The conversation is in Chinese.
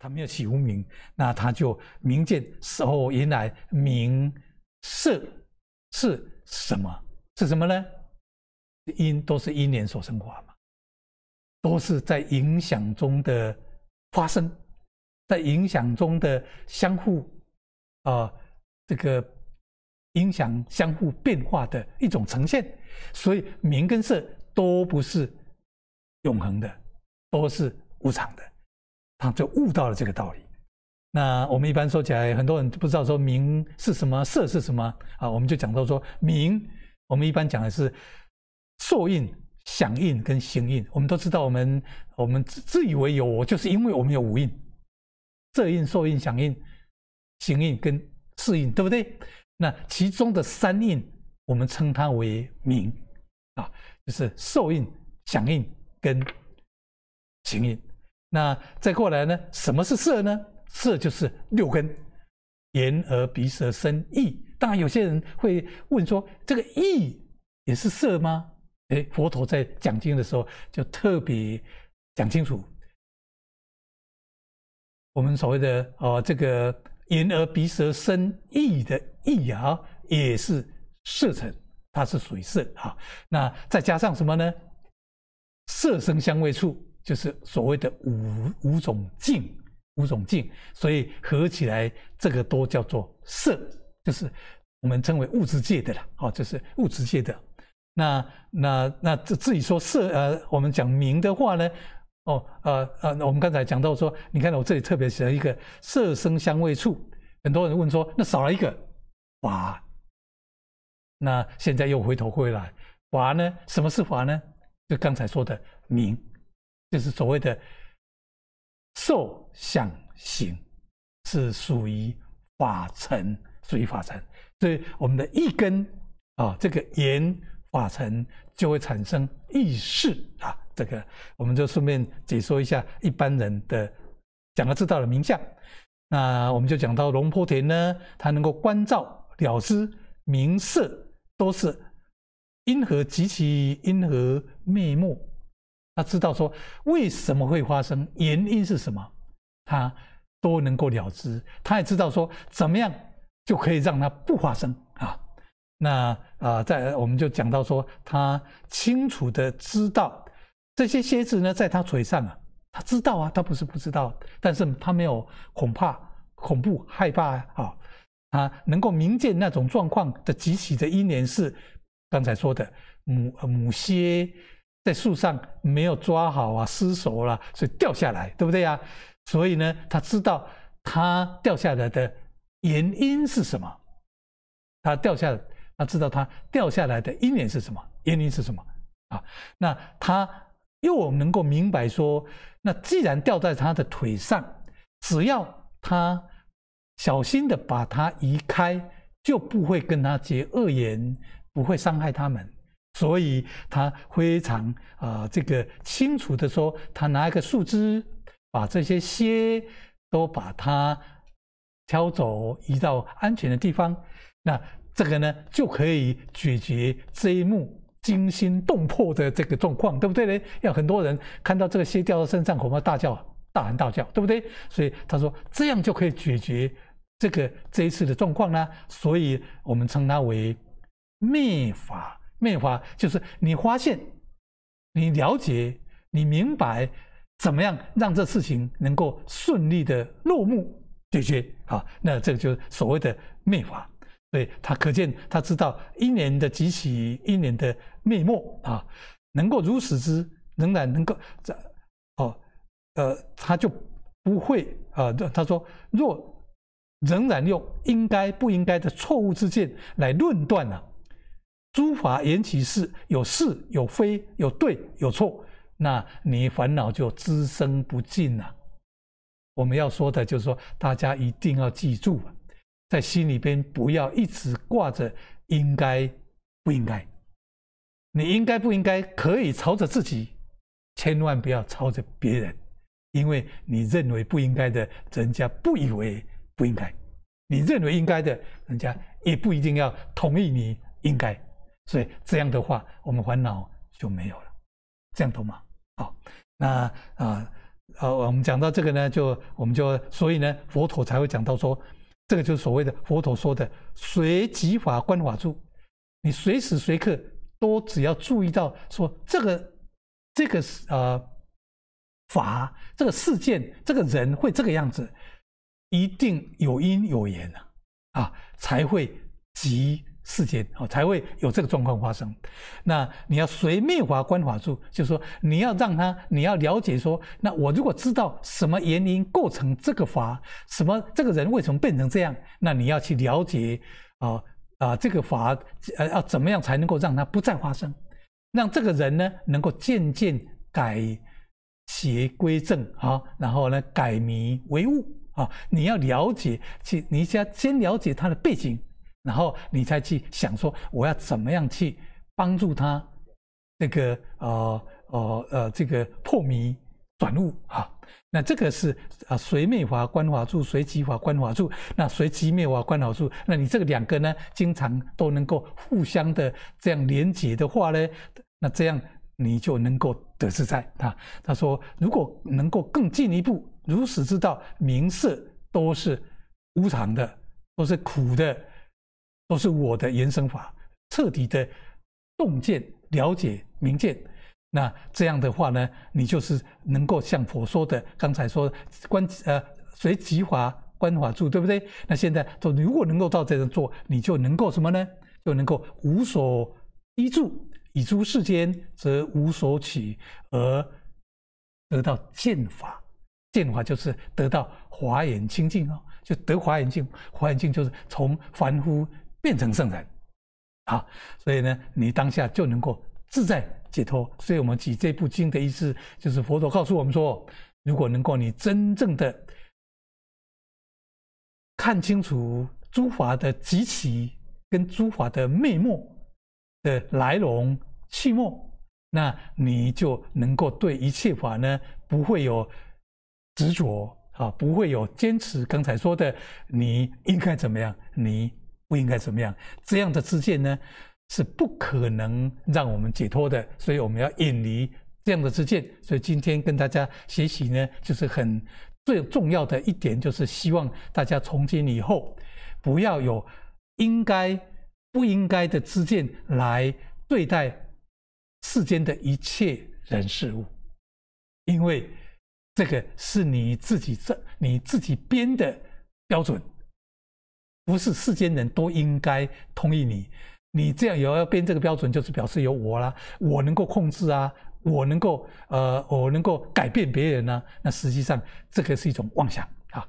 他没有起无名，那他就明见。后迎来明色是什么？是什么呢？因都是因缘所生化嘛，都是在影响中的发生在影响中的相互啊，这个影响相互变化的一种呈现。所以，名跟色都不是永恒的，都是无常的。他就悟到了这个道理。那我们一般说起来，很多人不知道说名是什么，色是什么啊？我们就讲到说名，我们一般讲的是受印、响应跟行印。我们都知道，我们我们自自以为有我，就是因为我们有五印：色印、受印、响应、行印跟四印，对不对？那其中的三印，我们称它为名啊，就是受印、响应跟行印。那再过来呢？什么是色呢？色就是六根：眼、耳、鼻、舌、身、意。当然，有些人会问说，这个意也是色吗？哎，佛陀在讲经的时候就特别讲清楚，我们所谓的哦，这个眼、耳、鼻、舌、身、意的意啊，也是色尘，它是属于色啊。那再加上什么呢？色声香味触。就是所谓的五五种境，五种境，所以合起来这个都叫做色，就是我们称为物质界的了。好，就是物质界的。那那那这至于说色呃，我们讲名的话呢，哦呃呃，我们刚才讲到说，你看我这里特别写了一个色声香味触，很多人问说那少了一个，哇，那现在又回头回来，华呢？什么是华呢？就刚才说的名。就是所谓的受想行，是属于法尘，属于法尘。所以，我们的一根啊，这个言法尘就会产生意识啊。这个，我们就顺便解说一下一般人的讲个知道的名相。那我们就讲到龙婆田呢，它能够观照了知名色，都是因何及其因何灭没。他知道说为什么会发生，原因是什么，他都能够了知。他也知道说怎么样就可以让它不发生啊。那啊，在我们就讲到说，他清楚的知道这些蝎子呢，在他腿上啊，他知道啊，他不是不知道，但是他没有恐怕、恐怖、害怕啊啊，能够明见那种状况的极其的一年是刚才说的母母蝎。在树上没有抓好啊，失手了，所以掉下来，对不对呀？所以呢，他知道他掉下来的原因是什么？他掉下，他知道他掉下来的因缘是什么？原因是什么啊？那他又我们能够明白说，那既然掉在他的腿上，只要他小心的把它移开，就不会跟他结恶缘，不会伤害他们。所以他非常啊，这个清楚的说，他拿一个树枝，把这些蝎都把它挑走，移到安全的地方。那这个呢，就可以解决这一幕惊心动魄的这个状况，对不对呢？要很多人看到这个蝎掉到身上，恐怕大叫、大喊大叫，对不对？所以他说这样就可以解决这个这一次的状况呢。所以我们称它为灭法。灭法就是你发现、你了解、你明白怎么样让这事情能够顺利的落幕解决啊？那这个就是所谓的灭法，所以他可见他知道一年的吉起，一年的灭末啊，能够如此之仍然能够这哦呃，他就不会啊。他说若仍然用应该不应该的错误之见来论断呢？诸法缘起是有是，有非，有对，有错，那你烦恼就滋生不尽了。我们要说的就是说，大家一定要记住，在心里边不要一直挂着“应该”“不应该”，你应该不应该可以朝着自己，千万不要朝着别人，因为你认为不应该的人家不以为不应该，你认为应该的人家也不一定要同意你应该。所以这样的话，我们烦恼就没有了，这样懂吗？好，那啊呃，我们讲到这个呢，就我们就所以呢，佛陀才会讲到说，这个就是所谓的佛陀说的随即法观法住，你随时随刻都只要注意到说这个这个是呃法这个事件这个人会这个样子，一定有因有缘啊啊才会即。世间哦，才会有这个状况发生。那你要随灭法观法住，就是说你要让他，你要了解说，那我如果知道什么原因构成这个法，什么这个人为什么变成这样，那你要去了解啊啊，这个法呃，要怎么样才能够让它不再发生，让这个人呢能够渐渐改邪归正啊，然后呢改迷为悟啊，你要了解，去你先先了解他的背景。然后你才去想说，我要怎么样去帮助他，这个呃呃呃，这个破迷转悟啊。那这个是啊，随灭法观法住，随起法观法住，那随起灭法观法住。那你这两个呢，经常都能够互相的这样连接的话呢，那这样你就能够得自在啊。他说，如果能够更进一步，如实知道名色都是无常的，都是苦的。都是我的延伸法，彻底的洞见、了解、明见。那这样的话呢，你就是能够像佛说的，刚才说观呃随即法观法住，对不对？那现在如果能够照这样做，你就能够什么呢？就能够无所依住，以诸世间则无所取而得到见法。见法就是得到华眼清净啊，就得华眼净。华眼净就是从凡夫。变成圣人，啊，所以呢，你当下就能够自在解脱。所以，我们举这部经的意思，就是佛陀告诉我们说，如果能够你真正的看清楚诸法的集其跟诸法的魅目、的来龙去脉，那你就能够对一切法呢，不会有执着啊，不会有坚持。刚才说的，你应该怎么样？你不应该怎么样？这样的知见呢，是不可能让我们解脱的。所以我们要远离这样的知见。所以今天跟大家学习呢，就是很最重要的一点，就是希望大家从今以后不要有应该不应该的知见来对待世间的一切人事物，因为这个是你自己这你自己编的标准。不是世间人都应该同意你，你这样也要编这个标准，就是表示有我啦，我能够控制啊，我能够呃，我能够改变别人呢？那实际上这个是一种妄想啊。